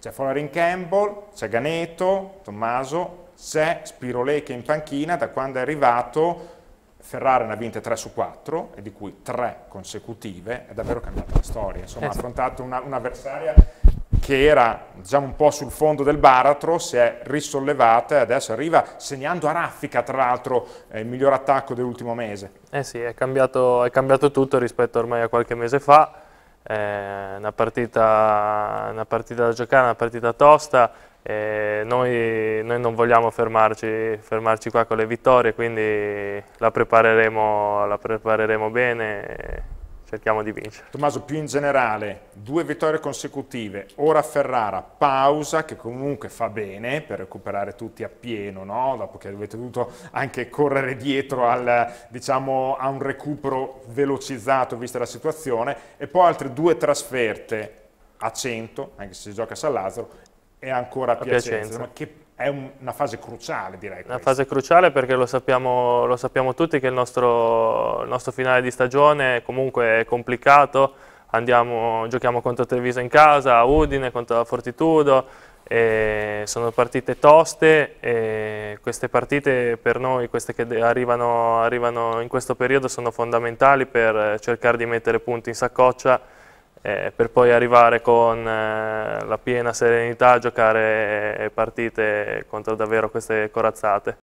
c'è Folarin Campbell, c'è Ganeto, Tommaso, c'è Spirolei che è in panchina, da quando è arrivato Ferrari ne ha vinte 3 su 4 e di cui 3 consecutive, è davvero cambiata la storia, insomma ha esatto. affrontato un'avversaria un che era diciamo, un po' sul fondo del baratro, si è risollevata e adesso arriva segnando a raffica, tra l'altro, eh, il miglior attacco dell'ultimo mese. Eh sì, è cambiato, è cambiato tutto rispetto ormai a qualche mese fa eh, una, partita, una, partita, da giocare, una partita tosta, eh, noi, noi, non vogliamo fermarci, fermarci, qua con le vittorie, quindi la prepareremo, la prepareremo bene cerchiamo di vincere. Tommaso, più in generale, due vittorie consecutive, ora Ferrara, pausa che comunque fa bene per recuperare tutti a pieno, no? dopo che avete dovuto anche correre dietro al, diciamo, a un recupero velocizzato vista la situazione, e poi altre due trasferte a 100, anche se si gioca a San Lazzaro, e ancora a Piacenza. Piacenza. Ma che è una fase cruciale direi. Una fase cruciale perché lo sappiamo, lo sappiamo tutti che il nostro, il nostro, finale di stagione comunque è complicato, Andiamo, giochiamo contro Treviso in casa, Udine, contro la Fortitudo, sono partite toste e queste partite per noi, queste che arrivano, arrivano in questo periodo sono fondamentali per cercare di mettere punti in saccoccia eh, per poi arrivare con eh, la piena serenità a giocare partite contro davvero queste corazzate.